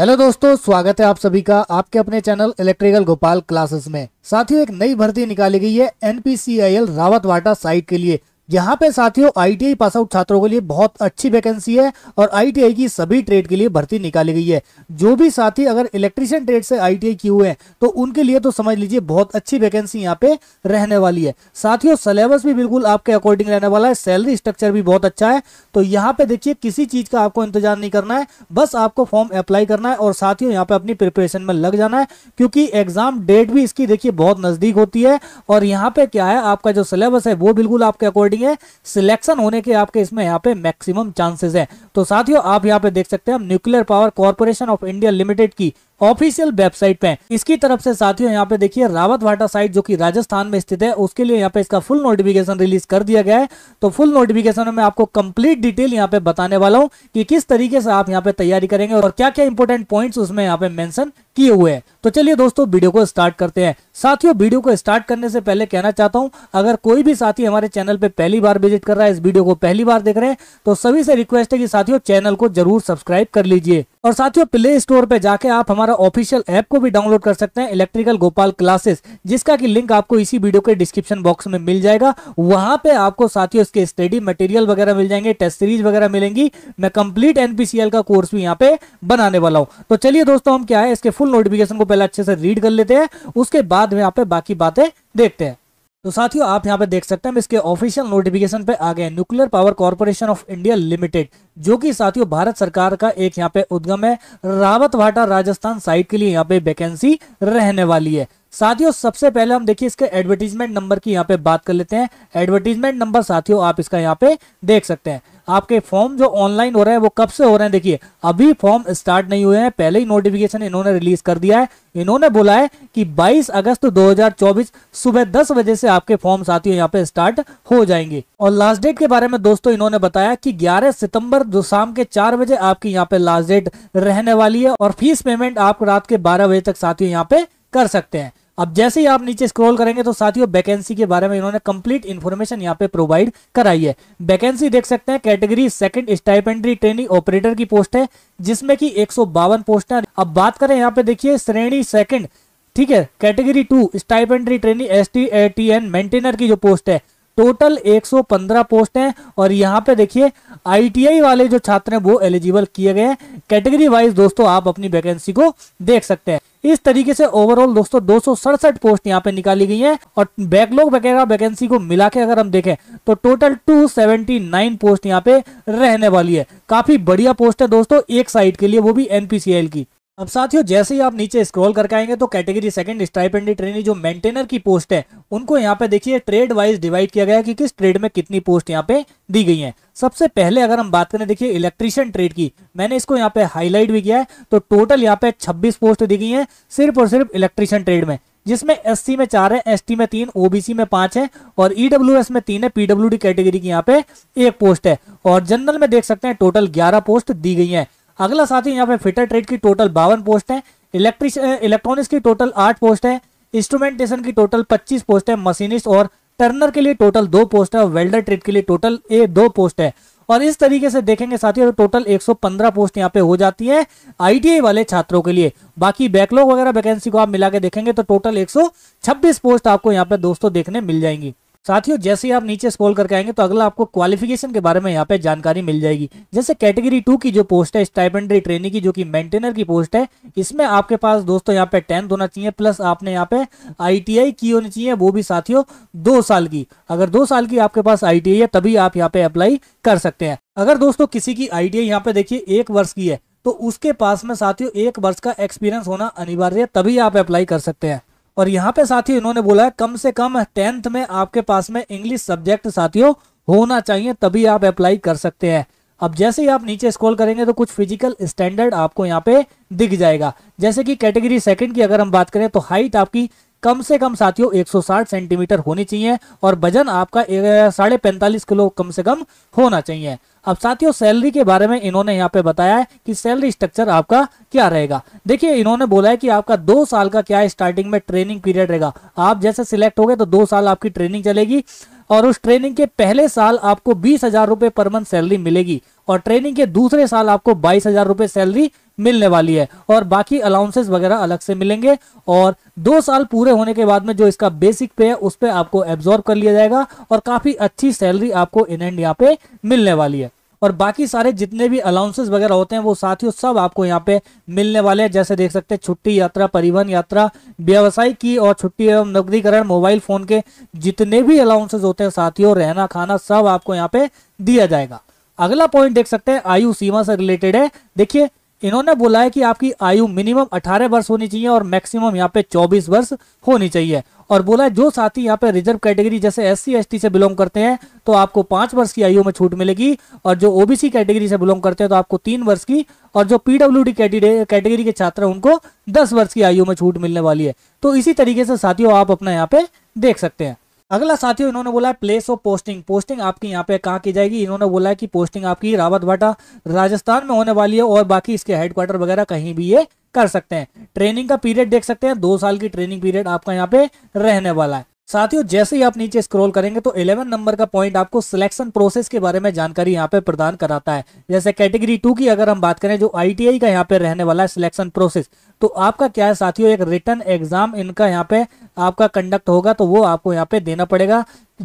hello दोस्तों स्वागत है आप सभी का आपके अपने चैनल इलेक्ट्रिकल गोपाल क्लासेस में साथ ही एक नई भर्ती निकाली गई है एनपीसीआईएल रावतवाटा साइट के लिए यहाँ पे साथियों आईटीआई पास आउट छात्रों के लिए बहुत अच्छी वैकेंसी है और आईटीआई की सभी ट्रेड के लिए भर्ती निकाली गई है जो भी साथी अगर इलेक्ट्रीशियन ट्रेड से आईटीआई किए हुए हैं तो उनके लिए तो समझ लीजिए बहुत अच्छी वैकेंसी यहाँ पे रहने वाली है साथियों सिलेबस भी बिल्कुल आपके अकॉर्डिंग रहने वाला है सैलरी स्ट्रक्चर भी बहुत अच्छा है तो यहाँ पे देखिए किसी चीज का आपको इंतजार नहीं करना है बस आपको फॉर्म अप्लाई करना है और साथियों यहाँ पे अपनी प्रिपरेशन में लग जाना है क्योंकि एग्जाम डेट भी इसकी देखिए बहुत नजदीक होती है और यहाँ पे क्या है आपका जो सिलेबस है वो बिल्कुल आपके अकॉर्डिंग है सिलेक्शन होने के आपके इसमें यहाँ पे मैक्सिमम चांसेस है तो साथियों आप यहाँ पे देख सकते हैं हम nuclear power corporation of India limited की ऑफिशियल वेबसाइट पे इसकी तरफ से साथियों यहाँ पे देखिए रावत भाटा साइट जो कि राजस्थान में स्थित है उसके लिए यहाँ पे इसका फुल नोटिफिकेशन रिलीज कर दिया गया है तो फुल नोटिफिकेशन में आपको कंप्लीट डिटेल यहाँ पे बताने वाला हूँ कि किस तरीके से आप यहाँ पे तैयारी करेंगे और क्या क्या इंपोर्टेंट पॉइंट उसमें यहाँ पे मैंशन किए हुए हैं तो चलिए दोस्तों वीडियो को स्टार्ट करते हैं साथियों वीडियो को स्टार्ट करने से पहले कहना चाहता हूं अगर कोई भी साथी हमारे चैनल पे पहली बार विजिट कर रहा है इस वीडियो को पहली बार देख रहे हैं तो सभी से रिक्वेस्ट है कि साथियों चैनल को जरूर सब्सक्राइब कर लीजिए और साथियों प्ले स्टोर पे जाके आप हमारा ऑफिशियल ऐप को भी डाउनलोड कर सकते हैं इलेक्ट्रिकल गोपाल क्लासेस जिसका की लिंक आपको इसी वीडियो के डिस्क्रिप्शन बॉक्स में मिल जाएगा वहां पे आपको साथियों इसके स्टडी मटेरियल वगैरह मिल जाएंगे टेस्ट सीरीज वगैरह मिलेंगी मैं कंप्लीट एनपीसीएल का कोर्स भी यहाँ पे बनाने वाला हूँ तो चलिए दोस्तों हम क्या है इसके फुल नोटिफिकेशन को पहले अच्छे से रीड कर लेते हैं उसके बाद यहाँ पे बाकी बातें देखते हैं तो साथियों आप यहाँ पे देख सकते हैं इसके ऑफिशियल नोटिफिकेशन पे आ गए nuclear power corporation of India limited जो कि साथियों भारत सरकार का एक यहाँ पे उद्गम है रावत राजस्थान साइट के लिए यहाँ पे वैकेंसी रहने वाली है साथियों सबसे पहले हम देखिए इसके एडवर्टीजमेंट नंबर की यहाँ पे बात कर लेते हैं एडवर्टीजमेंट नंबर साथियों आप इसका यहाँ पे देख सकते हैं आपके फॉर्म जो ऑनलाइन हो रहे हैं वो कब से हो रहे हैं देखिए अभी फॉर्म स्टार्ट नहीं हुए हैं पहले ही नोटिफिकेशन इन्होंने रिलीज कर दिया है इन्होंने बोला है कि 22 अगस्त 2024 सुबह 10 बजे से आपके फॉर्म साथियों यहाँ पे स्टार्ट हो जाएंगे और लास्ट डेट के बारे में दोस्तों इन्होंने बताया कि 11 सितंबर जो शाम के चार बजे आपकी यहाँ पे लास्ट डेट रहने वाली है और फीस पेमेंट आप रात के बारह बजे तक साथियों यहाँ पे कर सकते हैं अब जैसे ही आप नीचे स्क्रॉल करेंगे तो साथियों वैकेंसी के बारे में इन्होंने कंप्लीट इन्फॉर्मेशन यहाँ पे प्रोवाइड कराई है वैकेंसी देख सकते हैं category second stipendiary training operator की पोस्ट है जिसमें कि एक पोस्ट है अब बात करें यहाँ पे देखिए श्रेणी सेकंड ठीक है category two stipendiary training S T maintainer की जो पोस्ट है टोटल 115 पोस्ट हैं और यहाँ पे देखिए आईटीआई वाले जो छात्र हैं वो एलिजिबल किए गए हैं कैटेगरी वाइज दोस्तों आप अपनी वैकेंसी को देख सकते हैं इस तरीके से ओवरऑल दोस्तों दो पोस्ट यहाँ पे निकाली गई है और बैकलॉग वगैरह वैकेंसी को मिला के अगर हम देखें तो टोटल 279 पोस्ट यहाँ पे रहने वाली है काफी बढ़िया पोस्ट है दोस्तों एक साइड के लिए वो भी एनपीसीएल की अब साथियों जैसे ही आप नीचे स्क्रॉल करके आएंगे तो कैटेगरी सेकंड स्टाइपेंडी ट्रेनी जो मेंटेनर की पोस्ट है उनको यहाँ पे देखिए ट्रेड वाइज डिवाइड किया गया है कि किस ट्रेड में कितनी पोस्ट यहाँ पे दी गई है सबसे पहले अगर हम बात करें देखिए इलेक्ट्रीशियन ट्रेड की मैंने इसको यहाँ पे हाईलाइट भी किया है तो टोटल यहाँ पे छब्बीस पोस्ट दी गई है सिर्फ और सिर्फ इलेक्ट्रीशियन ट्रेड में जिसमें एस में चार है एस में तीन ओबीसी में पांच है और ईडब्ल्यू e में तीन है पीडब्ल्यू कैटेगरी की यहाँ पे एक पोस्ट है और जनरल में देख सकते हैं टोटल ग्यारह पोस्ट दी गई है अगला साथी यहाँ पे फिटर ट्रेड की टोटल बावन पोस्ट है इलेक्ट्रिक इलेक्ट्रॉनिक्स की टोटल आठ पोस्ट है इंस्ट्रूमेंटेशन की टोटल पच्चीस पोस्ट है मशीनिस्ट और टर्नर के लिए टोटल दो पोस्ट है और वेल्डर ट्रेड के लिए टोटल ए दो पोस्ट है और इस तरीके से देखेंगे साथियों तो टोटल 115 पोस्ट यहाँ पे हो जाती है आईटीआई वाले छात्रों के लिए बाकी बैकलॉग वगैरह वैकेंसी को आप मिला के देखेंगे तो टोटल 126 पोस्ट आपको यहाँ पे दोस्तों देखने मिल जाएंगी साथियों जैसे ही आप नीचे स्क्रॉल करके आएंगे तो अगला आपको क्वालिफिकेशन के बारे में यहाँ पे जानकारी मिल जाएगी जैसे कैटेगरी टू की जो पोस्ट है स्टाइपेंडरी ट्रेनिंग की जो कि मेंटेनर की पोस्ट है इसमें आपके पास दोस्तों यहाँ पे टेंथ होना चाहिए प्लस आपने यहाँ पे आईटीआई की होनी चाहिए वो भी साथियों दो साल की अगर दो साल की आपके पास आई है तभी आप यहाँ पे अप्लाई कर सकते हैं अगर दोस्तों किसी की आई यहाँ पे देखिए एक वर्ष की है तो उसके पास में साथियों एक वर्ष का एक्सपीरियंस होना अनिवार्य है तभी आप अप्लाई कर सकते हैं और यहाँ पे साथी इन्होंने बोला है कम से कम टेंथ में आपके पास में इंग्लिश सब्जेक्ट साथियों होना चाहिए तभी आप अप्लाई कर सकते हैं अब जैसे ही आप नीचे स्क्रॉल करेंगे तो कुछ फिजिकल स्टैंडर्ड आपको यहाँ पे दिख जाएगा जैसे कि कैटेगरी सेकंड की अगर हम बात करें तो हाइट आपकी कम से कम साथियों 160 सेंटीमीटर होनी चाहिए और वजन आपका साढ़े पैंतालीस किलो कम से कम होना चाहिए अब साथियों सैलरी के बारे में इन्होंने यहाँ पे बताया है कि सैलरी स्ट्रक्चर आपका क्या रहेगा देखिए इन्होंने बोला है कि आपका दो साल का क्या स्टार्टिंग में ट्रेनिंग पीरियड रहेगा आप जैसे सिलेक्ट हो गए तो दो साल आपकी ट्रेनिंग चलेगी और उस ट्रेनिंग के पहले साल आपको बीस हजार रुपये पर मंथ सैलरी मिलेगी और ट्रेनिंग के दूसरे साल आपको बाईस हजार रुपये सैलरी मिलने वाली है और बाकी अलाउंसेस वगैरह अलग से मिलेंगे और दो साल पूरे होने के बाद में जो इसका बेसिक पे है उस पर आपको एब्जॉर्ब कर लिया जाएगा और काफ़ी अच्छी सैलरी आपको इन एंड यहाँ पे मिलने वाली है और बाकी सारे जितने भी अलाउंसेस वगैरह होते हैं वो साथियों सब आपको यहाँ पे मिलने वाले हैं जैसे देख सकते हैं छुट्टी यात्रा परिवहन यात्रा व्यवसाय की और छुट्टी एवं नगदीकरण मोबाइल फोन के जितने भी अलाउंसेज होते हैं साथियों रहना खाना सब आपको यहाँ पे दिया जाएगा अगला पॉइंट देख सकते हैं आयु सीमा से रिलेटेड है देखिए इन्होंने बोला है कि आपकी आयु मिनिमम 18 वर्ष होनी चाहिए और मैक्सिमम यहाँ पे 24 वर्ष होनी चाहिए और बोला है जो साथी यहाँ पे रिजर्व कैटेगरी जैसे एस सी से बिलोंग करते हैं तो आपको पांच वर्ष की आयु में छूट मिलेगी और जो ओबीसी कैटेगरी से बिलोंग करते हैं तो आपको तीन वर्ष की और जो डी कैटेगरी के छात्र है उनको दस वर्ष की आयु में छूट मिलने वाली है तो इसी तरीके से साथियों आप अपना यहाँ पे देख सकते हैं अगला साथियों इन्होंने बोला है प्लेस ऑफ पोस्टिंग पोस्टिंग आपकी यहाँ पे कहाँ की जाएगी इन्होंने बोला है कि पोस्टिंग आपकी रावत भाटा राजस्थान में होने वाली है और बाकी इसके हेडक्वार्टर वगैरह कहीं भी ये कर सकते हैं ट्रेनिंग का पीरियड देख सकते हैं दो साल की ट्रेनिंग पीरियड आपका यहाँ पे रहने वाला है साथियों जैसे ही आप नीचे स्क्रॉल करेंगे तो 11 नंबर का पॉइंट आपको सिलेक्शन प्रोसेस के बारे में जानकारी यहाँ पे प्रदान कराता है जैसे कैटेगरी टू की अगर हम बात करें जो आईटीआई का यहाँ पे रहने वाला है सिलेक्शन प्रोसेस तो आपका क्या है साथियों एक रिटर्न एग्जाम इनका यहाँ पे आपका कंडक्ट होगा तो वो आपको यहाँ पे देना पड़ेगा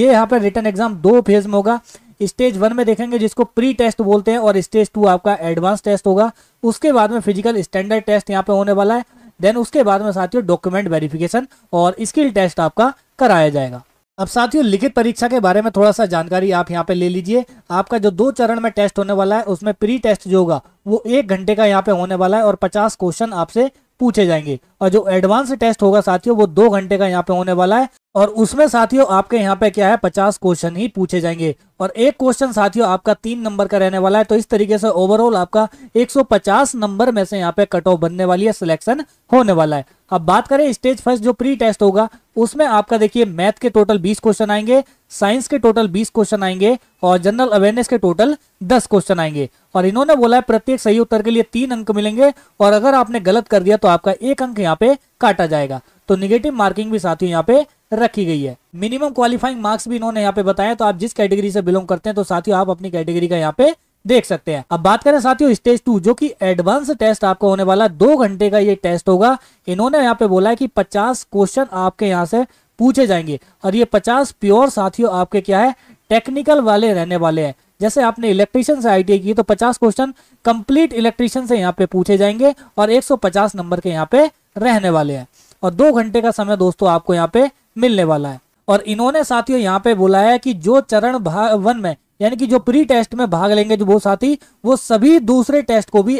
ये यहाँ पे रिटर्न एग्जाम दो फेज में होगा स्टेज वन में देखेंगे जिसको प्री टेस्ट बोलते हैं और स्टेज टू आपका एडवांस टेस्ट होगा उसके बाद में फिजिकल स्टैंडर्ड टेस्ट यहाँ पे होने वाला है देन उसके बाद में साथियों डॉक्यूमेंट वेरिफिकेशन और स्किल टेस्ट आपका कराया जाएगा अब साथियों लिखित परीक्षा के बारे में थोड़ा सा जानकारी आप यहाँ पे ले लीजिए आपका जो दो चरण में टेस्ट होने वाला है उसमें प्री टेस्ट जो होगा वो एक घंटे का यहाँ पे होने वाला है और पचास क्वेश्चन आपसे पूछे जाएंगे और जो एडवांस टेस्ट होगा साथियों वो दो घंटे का यहाँ पे होने वाला है और उसमें साथियों आपके यहाँ पे क्या है पचास क्वेश्चन ही पूछे जाएंगे और एक क्वेश्चन साथियों आपका तीन नंबर का रहने वाला है तो इस तरीके से ओवरऑल आपका 150 नंबर में से यहाँ पे कट ऑफ बनने वाली है सिलेक्शन होने वाला है अब बात करें स्टेज फर्स्ट जो प्री टेस्ट होगा उसमें आपका देखिए मैथ के टोटल बीस क्वेश्चन आएंगे साइंस के टोटल बीस क्वेश्चन आएंगे और जनरल अवेयरनेस के टोटल दस क्वेश्चन आएंगे और इन्होंने बोला है प्रत्येक सही उत्तर के लिए तीन अंक मिलेंगे और अगर आपने गलत कर दिया तो आपका एक अंक यहाँ यहाँ पे काटा जाएगा तो निगेटिव मार्किंग भी साथ ही यहाँ पे रखी गई है मिनिमम क्वालिफाइंग मार्क्स भी इन्होंने यहाँ पे बताया तो आप जिस कैटेगरी से बिलोंग करते हैं तो साथियों आप अपनी कैटेगरी का यहाँ पे देख सकते हैं अब बात करें साथियों स्टेज टू जो कि एडवांस टेस्ट आपको होने वाला दो घंटे का ये टेस्ट होगा इन्होंने यहाँ पे बोला है कि 50 क्वेश्चन आपके यहाँ से पूछे जाएंगे और ये 50 प्योर साथियों आपके क्या है टेक्निकल वाले रहने वाले हैं जैसे आपने इलेक्ट्रिशियन से आई की तो पचास क्वेश्चन कंप्लीट इलेक्ट्रिशियन से यहाँ पे पूछे जाएंगे और 150 नंबर के यहाँ पे रहने वाले हैं और दो घंटे का समय दोस्तों आपको यहाँ पे मिलने वाला है और इन्होंने साथियों यहाँ पे बोला है कि जो चरण वन में यानी कि जो प्री टेस्ट में भाग लेंगे जो वो साथी वो सभी दूसरे टेस्ट को भी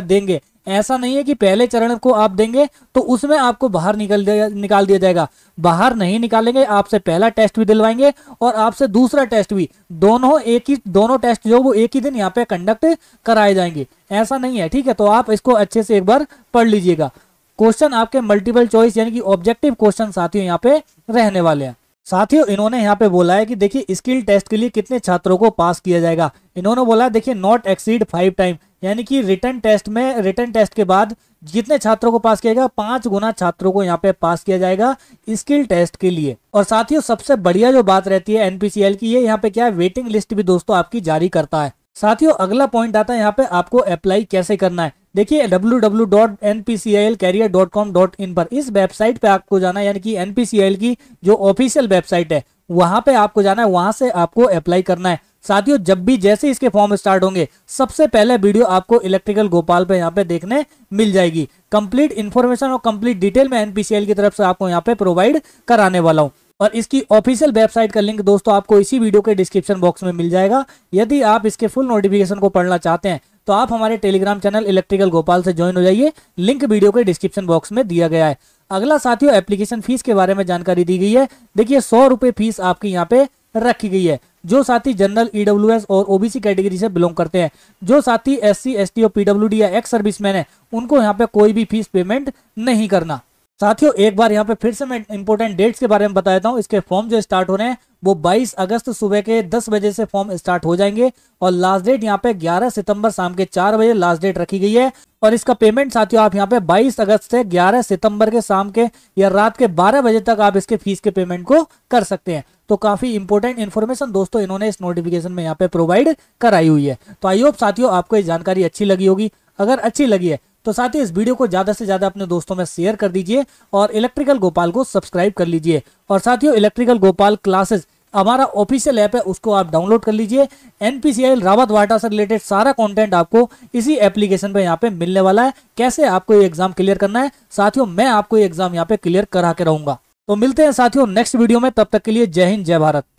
देंगे ऐसा नहीं है कि पहले चरण को आप देंगे तो उसमें आपको बाहर निकल दिया निकाल दिया जाएगा बाहर नहीं निकालेंगे आपसे पहला टेस्ट भी दिलवाएंगे और आपसे दूसरा टेस्ट भी दोनों एक ही दोनों टेस्ट जो वो एक ही दिन यहाँ पे कंडक्ट कराए जाएंगे ऐसा नहीं है ठीक है तो आप इसको अच्छे से एक बार पढ़ लीजिएगा क्वेश्चन आपके मल्टीपल चॉइस यानी कि ऑब्जेक्टिव क्वेश्चन साथियों यहाँ पे रहने वाले हैं साथियों इन्होंने यहाँ पे बोला है कि देखिए स्किल टेस्ट के लिए कितने छात्रों को पास किया जाएगा इन्होंने बोला देखिए नॉट एक्सीड फाइव टाइम यानी कि रिटर्न टेस्ट में रिटर्न टेस्ट के बाद जितने छात्रों को पास किया जाएगा पांच गुना छात्रों को यहाँ पे पास किया जाएगा स्किल टेस्ट के लिए और साथियों सबसे बढ़िया जो बात रहती है एनपीसीएल की ये यहाँ पे क्या है वेटिंग लिस्ट भी दोस्तों आपकी जारी करता है साथियों अगला पॉइंट आता है यहाँ पे आपको अप्लाई कैसे करना है देखिए www.npcilcareer.com.in पर इस वेबसाइट पे आपको जाना है यानी कि एनपीसीएल की जो ऑफिशियल वेबसाइट है वहां पे आपको जाना है वहां से आपको अप्लाई करना है साथियों जब भी जैसे इसके फॉर्म स्टार्ट होंगे सबसे पहले वीडियो आपको इलेक्ट्रिकल गोपाल पे यहाँ पे देखने मिल जाएगी कंप्लीट इन्फॉर्मेशन और कंप्लीट डिटेल में एनपीसीएल की तरफ से आपको यहाँ पे प्रोवाइड कराने वाला हूँ और इसकी ऑफिशियल वेबसाइट का लिंक दोस्तों आपको इसी वीडियो के डिस्क्रिप्शन बॉक्स में मिल जाएगा यदि आप इसके फुल नोटिफिकेशन को पढ़ना चाहते हैं तो आप हमारे टेलीग्राम चैनल इलेक्ट्रिकल गोपाल से ज्वाइन हो जाइए लिंक वीडियो के डिस्क्रिप्शन बॉक्स में दिया गया है अगला साथियों एप्लीकेशन फीस के बारे में जानकारी दी गई है देखिए सौ रुपए फीस आपकी यहाँ पे रखी गई है जो साथी जनरल ईडब्ल्यू e और ओबीसी कैटेगरी से बिलोंग करते हैं जो साथी एस सी एस टी और पीडब्ल्यू डी या एक्स सर्विसमैन है उनको यहाँ पे कोई भी फीस पेमेंट नहीं करना साथियों एक बार यहाँ पे फिर से मैं इंपोर्टेंट डेट्स के बारे में बता देता हूँ इसके फॉर्म जो स्टार्ट हो रहे हैं वो 22 अगस्त सुबह के 10 बजे से फॉर्म स्टार्ट हो जाएंगे और लास्ट डेट यहाँ पे 11 सितंबर शाम के 4 बजे लास्ट डेट रखी गई है और इसका पेमेंट साथियों आप यहाँ पे 22 अगस्त से 11 सितंबर के शाम के या रात के बारह बजे तक आप इसके फीस के पेमेंट को कर सकते हैं तो काफी इंपोर्टेंट इन्फॉर्मेशन दोस्तों इन्होंने इस नोटिफिकेशन में यहाँ पे प्रोवाइड कराई हुई है तो आई होप साथियों आपको ये जानकारी अच्छी लगी होगी अगर अच्छी लगी है तो साथ ही इस वीडियो को ज़्यादा से ज़्यादा अपने दोस्तों में शेयर कर दीजिए और इलेक्ट्रिकल गोपाल को सब्सक्राइब कर लीजिए और साथियों इलेक्ट्रिकल गोपाल क्लासेस हमारा ऑफिशियल ऐप है उसको आप डाउनलोड कर लीजिए एनपीसीएल रावत वाटा से रिलेटेड सारा कंटेंट आपको इसी एप्लीकेशन पे यहाँ पे मिलने वाला है कैसे आपको ये एग्जाम क्लियर करना है साथियों मैं आपको ये एग्जाम यहाँ पे क्लियर करा के रहूंगा तो मिलते हैं साथियों नेक्स्ट वीडियो में तब तक के लिए जय हिंद जय भारत